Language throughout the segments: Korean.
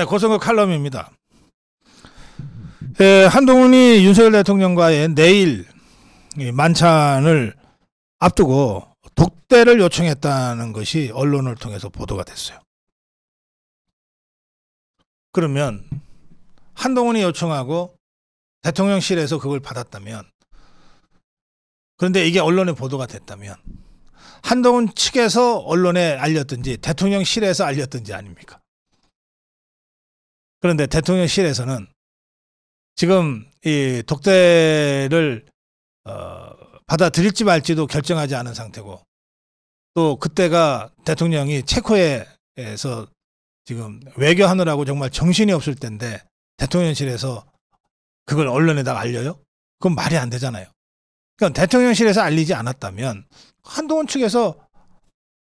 네, 고성호 칼럼입니다. 예, 한동훈이 윤석열 대통령과의 내일 만찬을 앞두고 독대를 요청했다는 것이 언론을 통해서 보도가 됐어요. 그러면 한동훈이 요청하고 대통령실에서 그걸 받았다면 그런데 이게 언론에 보도가 됐다면 한동훈 측에서 언론에 알렸든지 대통령실에서 알렸든지 아닙니까? 그런데 대통령실에서는 지금 이 독대를 어, 받아들일지 말지도 결정하지 않은 상태고 또 그때가 대통령이 체코에서 지금 외교하느라고 정말 정신이 없을 때인데 대통령실에서 그걸 언론에다 알려요? 그건 말이 안 되잖아요. 그러니까 대통령실에서 알리지 않았다면 한동훈 측에서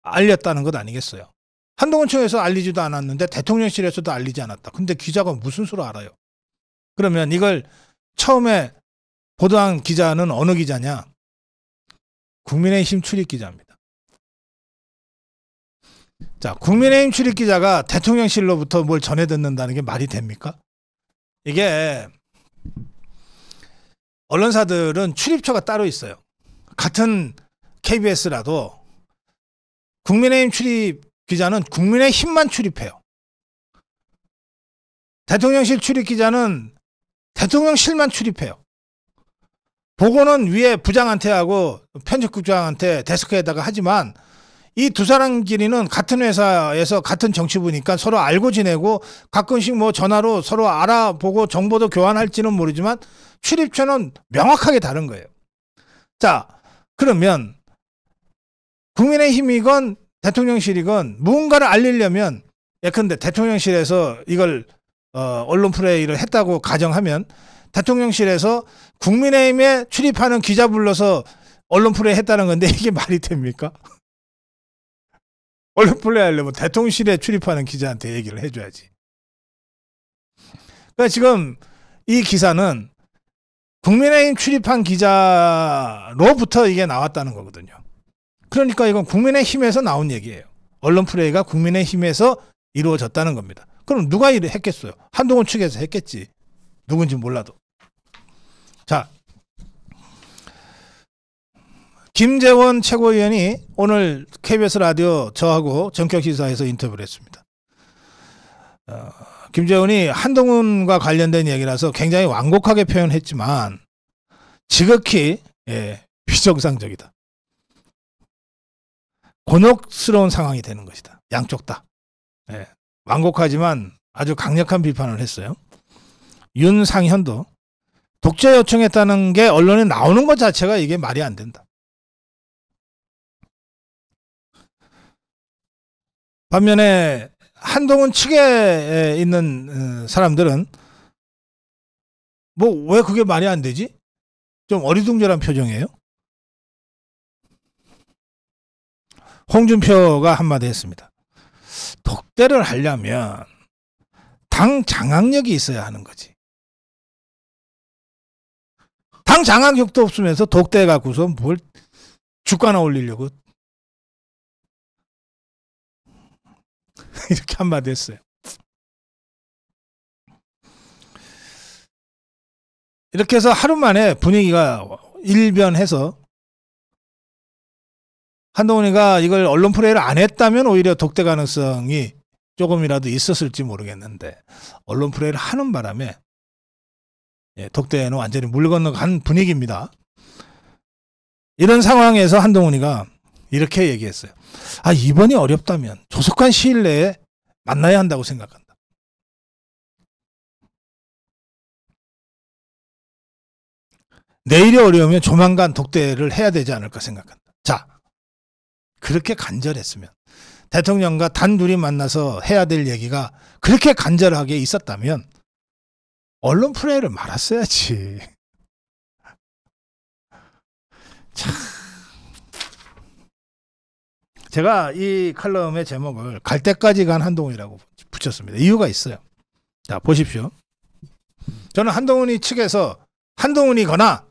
알렸다는 것 아니겠어요. 한동훈 측에서 알리지도 않았는데 대통령실에서도 알리지 않았다. 근데 기자가 무슨 수로 알아요? 그러면 이걸 처음에 보도한 기자는 어느 기자냐? 국민의힘 출입 기자입니다. 자, 국민의힘 출입 기자가 대통령실로부터 뭘 전해 듣는다는 게 말이 됩니까? 이게 언론사들은 출입처가 따로 있어요. 같은 KBS라도 국민의힘 출입 기자는 국민의 힘만 출입해요. 대통령실 출입 기자는 대통령실만 출입해요. 보고는 위에 부장한테 하고 편집국장한테 데스크에다가 하지만 이 두 사람끼리는 같은 회사에서 같은 정치부니까 서로 알고 지내고 가끔씩 뭐 전화로 서로 알아보고 정보도 교환할지는 모르지만 출입처는 명확하게 다른 거예요. 자, 그러면 국민의힘이건 대통령실 이건 무언가를 알리려면 예컨대 대통령실에서 이걸 어, 언론 플레이를 했다고 가정하면 대통령실에서 국민의힘에 출입하는 기자 불러서 언론 플레이 했다는 건데 이게 말이 됩니까? 언론 플레이 하려면 대통령실에 출입하는 기자한테 얘기를 해줘야지. 그러니까 지금 이 기사는 국민의힘 출입한 기자로부터 이게 나왔다는 거거든요. 그러니까 이건 국민의힘에서 나온 얘기예요. 언론 플레이가 국민의힘에서 이루어졌다는 겁니다. 그럼 누가 일을 했겠어요? 한동훈 측에서 했겠지. 누군지 몰라도. 자, 김재원 최고위원이 오늘 KBS 라디오 저하고 전격 시사에서 인터뷰를 했습니다. 어, 김재원이 한동훈과 관련된 얘기라서 굉장히 완곡하게 표현했지만 지극히 예, 비정상적이다. 곤혹스러운 상황이 되는 것이다. 양쪽 다. 예, 완곡하지만 아주 강력한 비판을 했어요. 윤상현도 독재 요청했다는 게 언론에 나오는 것 자체가 이게 말이 안 된다. 반면에 한동훈 측에 있는 어, 사람들은 뭐 왜 그게 말이 안 되지? 좀 어리둥절한 표정이에요. 홍준표가 한마디 했습니다. 독대를 하려면 당 장악력이 있어야 하는 거지. 당 장악력도 없으면서 독대 갖고서 뭘 주가나 올리려고 이렇게 한마디 했어요. 이렇게 해서 하루 만에 분위기가 일변해서 한동훈이가 이걸 언론 플레이를 안 했다면 오히려 독대 가능성이 조금이라도 있었을지 모르겠는데 언론 플레이를 하는 바람에 예, 독대는 에 완전히 물 건너간 분위기입니다. 이런 상황에서 한동훈이가 이렇게 얘기했어요. 아 이번이 어렵다면 조속한 시일 내에 만나야 한다고 생각한다. 내일이 어려우면 조만간 독대를 해야 되지 않을까 생각한다. 자, 그렇게 간절했으면 대통령과 단둘이 만나서 해야 될 얘기가 그렇게 간절하게 있었다면 언론 프레이를 말았어야지. 제가 이 칼럼의 제목을 갈 때까지 간 한동훈이라고 붙였습니다. 이유가 있어요. 자, 보십시오. 저는 한동훈이 측에서 한동훈이거나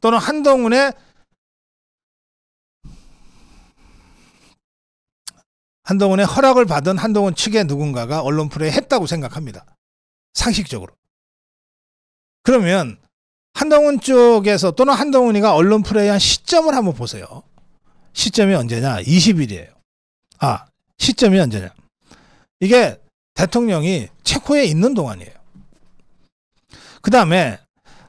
또는 한동훈의 한동훈의 허락을 받은 한동훈 측의 누군가가 언론 플레이 했다고 생각합니다. 상식적으로. 그러면 한동훈 쪽에서 또는 한동훈이가 언론 플레이한 시점을 한번 보세요. 시점이 언제냐? 20일이에요. 아, 시점이 언제냐? 이게 대통령이 체코에 있는 동안이에요. 그 다음에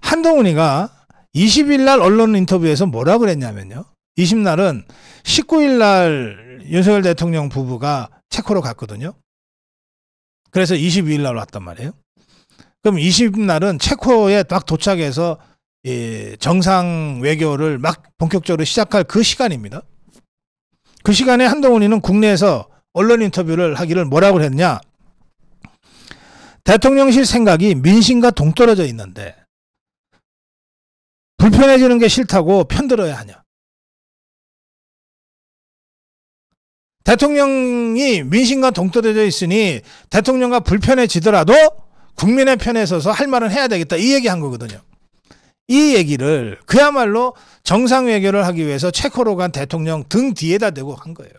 한동훈이가 20일 날 언론 인터뷰에서 뭐라 그랬냐면요. 20날은 19일 날 윤석열 대통령 부부가 체코로 갔거든요. 그래서 22일 날 왔단 말이에요. 그럼 20날은 체코에 딱 도착해서 이 정상 외교를 막 본격적으로 시작할 그 시간입니다. 그 시간에 한동훈이는 국내에서 언론 인터뷰를 하기를 뭐라고 했냐? 대통령실 생각이 민심과 동떨어져 있는데 불편해지는 게 싫다고 편들어야 하냐? 대통령이 민심과 동떨어져 있으니 대통령과 불편해지더라도 국민의 편에 서서 할 말은 해야 되겠다. 이 얘기 한 거거든요. 이 얘기를 그야말로 정상 외교를 하기 위해서 체코로 간 대통령 등 뒤에다 대고 한 거예요.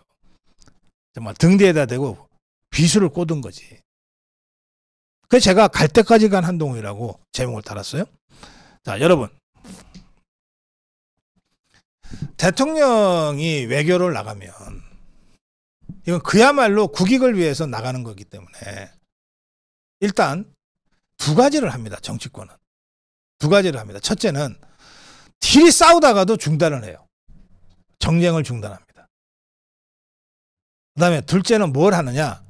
정말 등 뒤에다 대고 비수를 꽂은 거지. 그 제가 갈 때까지 간 한동훈이라고 제목을 달았어요. 자, 여러분. 대통령이 외교를 나가면 이건 그야말로 국익을 위해서 나가는 거기 때문에 일단 두 가지를 합니다. 정치권은. 두 가지를 합니다. 첫째는 딜이 싸우다가도 중단을 해요. 정쟁을 중단합니다. 그 다음에 둘째는 뭘 하느냐.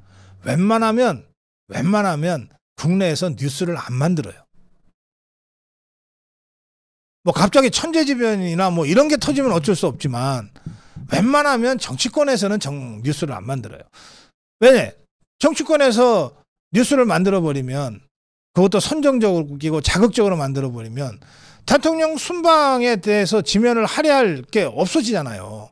웬만하면, 웬만하면 국내에서 뉴스를 안 만들어요. 뭐 갑자기 천재지변이나 뭐 이런 게 터지면 어쩔 수 없지만 웬만하면 정치권에서는 정, 뉴스를 안 만들어요. 왜? 정치권에서 뉴스를 만들어버리면 그것도 선정적이고 자극적으로 만들어버리면 대통령 순방에 대해서 지면을 할애할 게 없어지잖아요.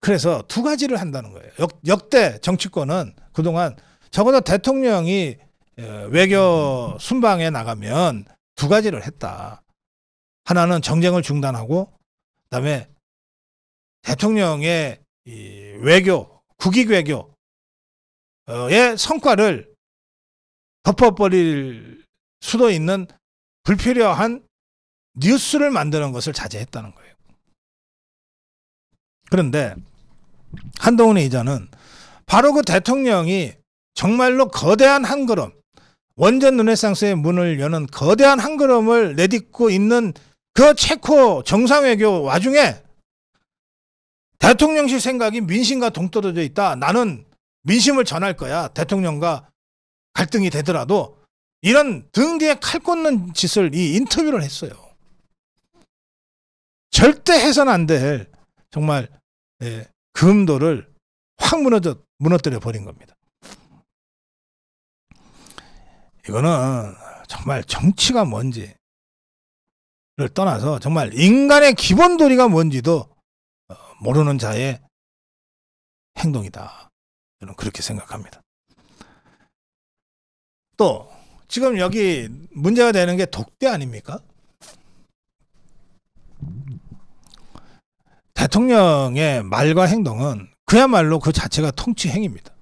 그래서 두 가지를 한다는 거예요. 역, 대 정치권은 그동안 적어도 대통령이 어, 외교 순방에 나가면 두 가지를 했다. 하나는 정쟁을 중단하고 그다음에 대통령의 외교, 국익 외교의 성과를 덮어버릴 수도 있는 불필요한 뉴스를 만드는 것을 자제했다는 거예요. 그런데 한동훈의 이전은 바로 그 대통령이 정말로 거대한 한 걸음, 원전 눈해상수의 문을 여는 거대한 한 걸음을 내딛고 있는 그 체코 정상외교 와중에 대통령실 생각이 민심과 동떨어져 있다. 나는 민심을 전할 거야. 대통령과 갈등이 되더라도 이런 등 뒤에 칼 꽂는 짓을 이 인터뷰를 했어요. 절대 해선 안될 정말 예, 금도를 확 무너져 무너뜨려 버린 겁니다. 이거는 정말 정치가 뭔지 떠나서 정말 인간의 기본 도리가 뭔지도 어, 모르는 자의 행동이다. 저는 그렇게 생각합니다. 또 지금 여기 문제가 되는 게 독대 아닙니까? 대통령의 말과 행동은 그야말로 그 자체가 통치 행위입니다.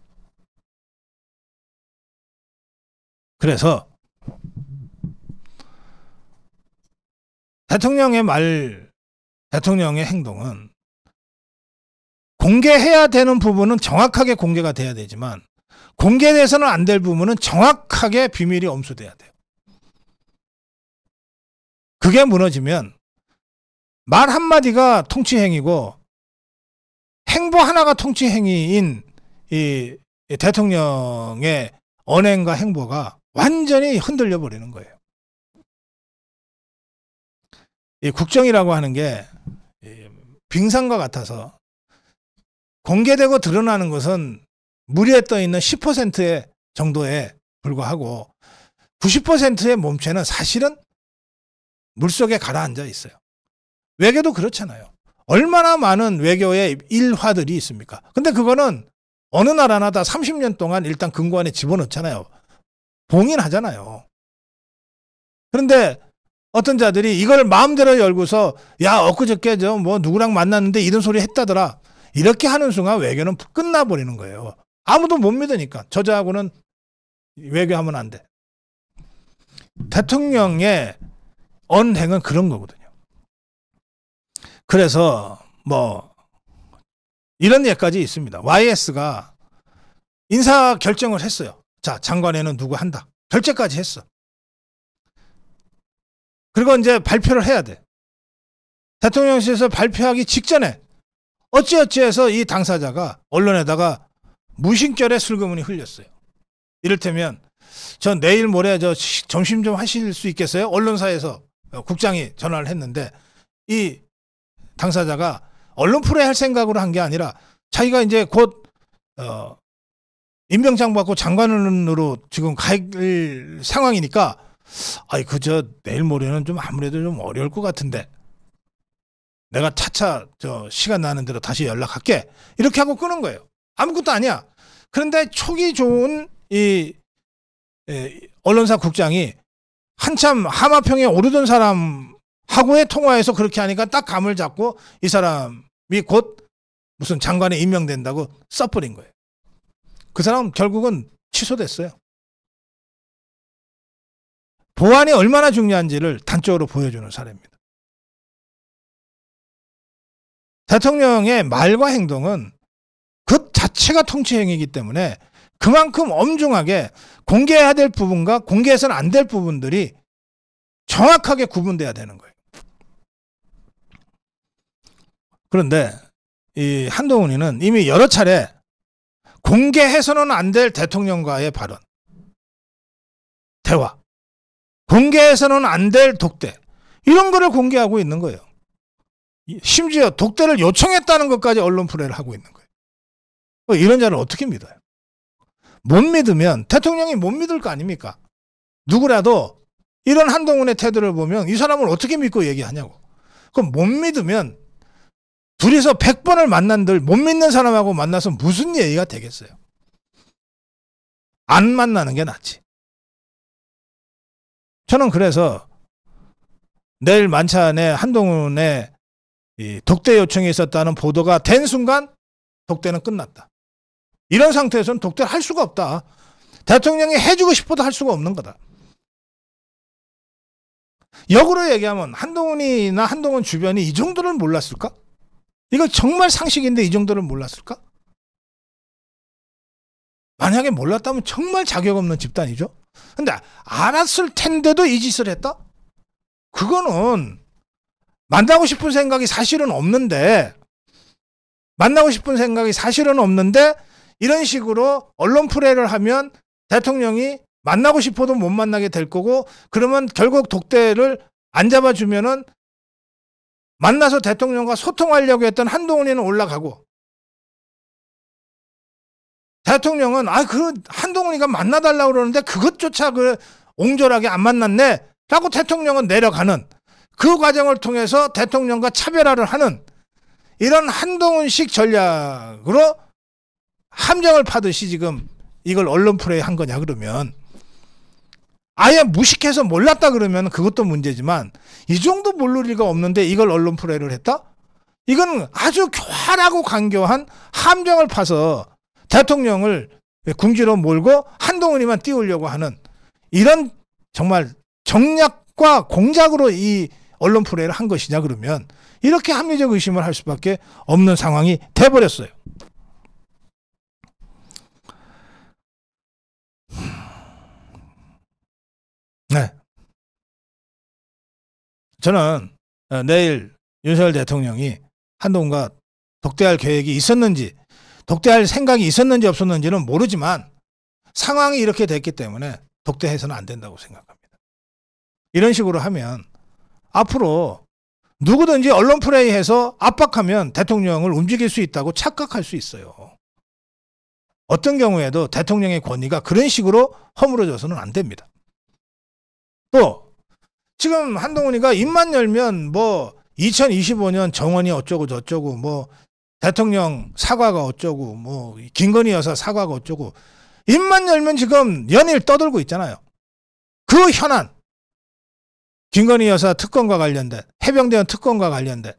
그래서 대통령의 말, 대통령의 행동은 공개해야 되는 부분은 정확하게 공개가 돼야 되지만 공개돼서는 안 될 부분은 정확하게 비밀이 엄수돼야 돼요. 그게 무너지면 말 한마디가 통치행위고 행보 하나가 통치행위인 이 대통령의 언행과 행보가 완전히 흔들려 버리는 거예요. 이 국정이라고 하는 게 빙산과 같아서 공개되고 드러나는 것은 무리에 떠 있는 10%의 정도에 불과하고 90%의 몸체는 사실은 물속에 가라앉아 있어요. 외교도 그렇잖아요. 얼마나 많은 외교의 일화들이 있습니까? 근데 그거는 어느 나라나 다 30년 동안 일단 근거 안에 집어넣잖아요. 봉인하잖아요. 그런데 어떤 자들이 이걸 마음대로 열고서 야 엊그저께 저뭐 누구랑 만났는데 이런 소리 했다더라 이렇게 하는 순간 외교는 끝나버리는 거예요. 아무도 못 믿으니까 저자하고는 외교하면 안 돼. 대통령의 언행은 그런 거거든요. 그래서 뭐 이런 예까지 있습니다. YS가 인사 결정을 했어요. 자 장관에는 누구 한다. 결재까지 했어. 그리고 이제 발표를 해야 돼. 대통령실에서 발표하기 직전에 어찌어찌해서 이 당사자가 언론에다가 무심결에 술금문이 흘렸어요. 이를테면 저 내일 모레 저 점심 좀 하실 수 있겠어요? 언론사에서 국장이 전화를 했는데 이 당사자가 언론 프로에 할 생각으로 한 게 아니라 자기가 이제 곧 어, 임명장 받고 장관으로 지금 갈 상황이니까 아이 그저 내일 모레는 좀 아무래도 좀 어려울 것 같은데 내가 차차 저 시간 나는 대로 다시 연락할게 이렇게 하고 끊은 거예요. 아무것도 아니야. 그런데 촉이 좋은 이, 에, 예, 언론사 국장이 한참 하마평에 오르던 사람하고의 통화에서 그렇게 하니까 딱 감을 잡고 이 사람이 곧 무슨 장관에 임명된다고 써버린 거예요. 그 사람 결국은 취소됐어요. 보안이 얼마나 중요한지를 단적으로 보여주는 사례입니다. 대통령의 말과 행동은 그 자체가 통치행위이기 때문에 그만큼 엄중하게 공개해야 될 부분과 공개해서는 안 될 부분들이 정확하게 구분돼야 되는 거예요. 그런데 이 한동훈이는 이미 여러 차례 공개해서는 안 될 대통령과의 발언, 대화, 공개해서는 안 될 독대 이런 거를 공개하고 있는 거예요. 심지어 독대를 요청했다는 것까지 언론 플레이를 하고 있는 거예요. 뭐 이런 자를 어떻게 믿어요? 못 믿으면 대통령이 못 믿을 거 아닙니까? 누구라도 이런 한동훈의 태도를 보면 이 사람을 어떻게 믿고 얘기하냐고. 그럼 못 믿으면 둘이서 100번을 만난들 못 믿는 사람하고 만나서 무슨 얘기가 되겠어요? 안 만나는 게 낫지. 저는 그래서 내일 만찬에 한동훈의 이 독대 요청이 있었다는 보도가 된 순간 독대는 끝났다. 이런 상태에서는 독대를 할 수가 없다. 대통령이 해주고 싶어도 할 수가 없는 거다. 역으로 얘기하면 한동훈이나 한동훈 주변이 이 정도를 몰랐을까? 이거 정말 상식인데 이 정도를 몰랐을까? 만약에 몰랐다면 정말 자격 없는 집단이죠. 근데 알았을 텐데도 이 짓을 했다? 그거는 만나고 싶은 생각이 사실은 없는데 만나고 싶은 생각이 사실은 없는데 이런 식으로 언론 플레이를 하면 대통령이 만나고 싶어도 못 만나게 될 거고 그러면 결국 독대를 안 잡아주면은 만나서 대통령과 소통하려고 했던 한동훈이는 올라가고 대통령은 아, 그 한동훈이가 만나달라고 그러는데 그것조차 그 옹졸하게 안 만났네. 라고 대통령은 내려가는 그 과정을 통해서 대통령과 차별화를 하는 이런 한동훈식 전략으로 함정을 파듯이 지금 이걸 언론 프레이 한 거냐 그러면 아예 무식해서 몰랐다 그러면 그것도 문제지만 이 정도 모를 리가 없는데 이걸 언론 프레이를 했다? 이건 아주 교활하고 간교한 함정을 파서 대통령을 궁지로 몰고 한동훈이만 띄우려고 하는 이런 정말 정략과 공작으로 이 언론 플레이를 한 것이냐 그러면 이렇게 합리적 의심을 할 수밖에 없는 상황이 돼버렸어요. 네. 저는 어, 내일 윤석열 대통령이 한동훈과 독대할 계획이 있었는지 독대할 생각이 있었는지 없었는지는 모르지만 상황이 이렇게 됐기 때문에 독대해서는 안 된다고 생각합니다. 이런 식으로 하면 앞으로 누구든지 언론 플레이해서 압박하면 대통령을 움직일 수 있다고 착각할 수 있어요. 어떤 경우에도 대통령의 권위가 그런 식으로 허물어져서는 안 됩니다. 또 지금 한동훈이가 입만 열면 뭐 2025년 정원이 어쩌고 저쩌고 뭐 대통령 사과가 어쩌고 뭐 김건희 여사 사과가 어쩌고 입만 열면 지금 연일 떠들고 있잖아요. 그 현안 김건희 여사 특검과 관련된 해병대원 특검과 관련된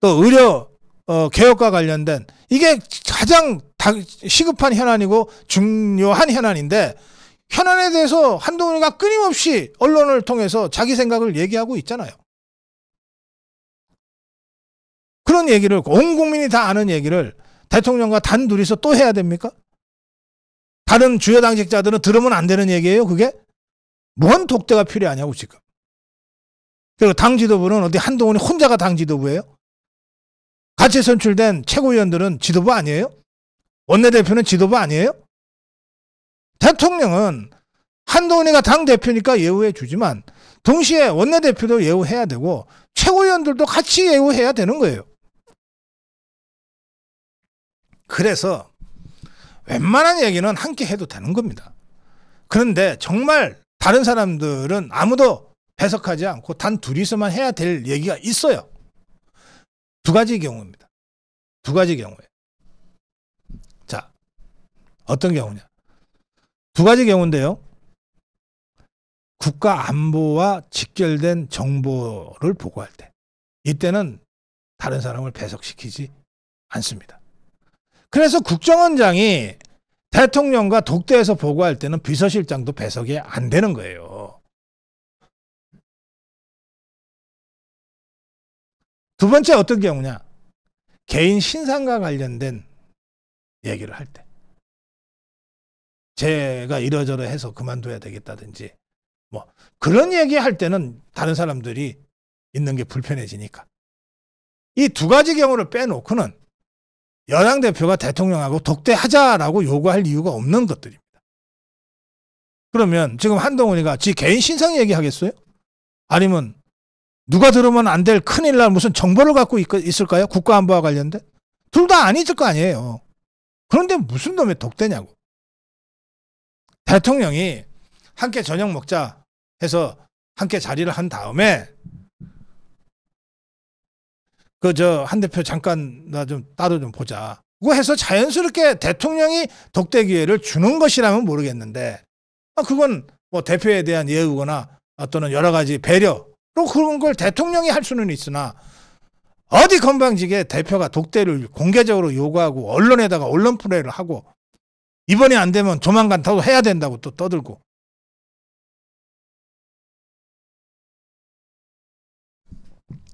또 의료 어, 개혁과 관련된 이게 가장 다, 시급한 현안이고 중요한 현안인데 현안에 대해서 한동훈이가 끊임없이 언론을 통해서 자기 생각을 얘기하고 있잖아요. 그런 얘기를 온 국민이 다 아는 얘기를 대통령과 단둘이서 또 해야 됩니까? 다른 주요 당직자들은 들으면 안 되는 얘기예요. 그게 뭔 독대가 필요하냐고 지금. 그리고 당 지도부는 어디 한동훈이 혼자가 당 지도부예요? 같이 선출된 최고위원들은 지도부 아니에요? 원내대표는 지도부 아니에요? 대통령은 한동훈이가 당대표니까 예우해 주지만 동시에 원내대표도 예우해야 되고 최고위원들도 같이 예우해야 되는 거예요. 그래서 웬만한 얘기는 함께 해도 되는 겁니다. 그런데 정말 다른 사람들은 아무도 해석하지 않고 단 둘이서만 해야 될 얘기가 있어요. 두 가지 경우입니다. 두 가지 경우에. 자, 어떤 경우냐. 두 가지 경우인데요. 국가 안보와 직결된 정보를 보고할 때. 이때는 다른 사람을 배석시키지 않습니다. 그래서 국정원장이 대통령과 독대에서 보고할 때는 비서실장도 배석이 안 되는 거예요. 두 번째 어떤 경우냐? 개인 신상과 관련된 얘기를 할 때. 제가 이러저러 해서 그만둬야 되겠다든지 뭐 그런 얘기 할 때는 다른 사람들이 있는 게 불편해지니까. 이 두 가지 경우를 빼놓고는 여당 대표가 대통령하고 독대하자라고 요구할 이유가 없는 것들입니다. 그러면 지금 한동훈이가 지 개인 신상 얘기하겠어요? 아니면 누가 들으면 안 될 큰일 날 무슨 정보를 갖고 있, 을까요 국가안보와 관련된? 둘 다 아니실 거 아니에요. 그런데 무슨 놈의 독대냐고. 대통령이 함께 저녁 먹자 해서 함께 자리를 한 다음에 그저한 대표 잠깐 나 좀 따로 좀 보자. 그거 해서 자연스럽게 대통령이 독대 기회를 주는 것이라면 모르겠는데 아 그건 뭐 대표에 대한 예우거나 또는 여러 가지 배려로 그런 걸 대통령이 할 수는 있으나 어디 건방지게 대표가 독대를 공개적으로 요구하고 언론에다가 언론 플레이를 하고 이번에 안 되면 조만간 더 해야 된다고 또 떠들고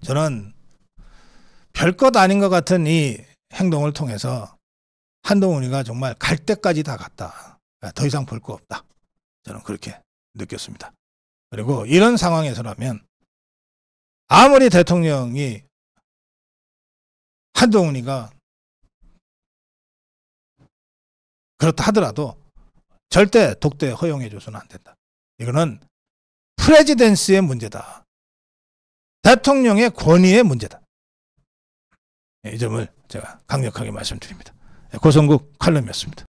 저는 별것 아닌 것 같은 이 행동을 통해서 한동훈이가 정말 갈 때까지 다 갔다. 그러니까 더 이상 볼 거 없다. 저는 그렇게 느꼈습니다. 그리고 이런 상황에서라면 아무리 대통령이 한동훈이가 그렇다 하더라도 절대 독대 허용해 줘서는 안 된다. 이거는 프레지덴스의 문제다. 대통령의 권위의 문제다. 이 점을 제가 강력하게 말씀드립니다. 예, 고성국 칼럼이었습니다.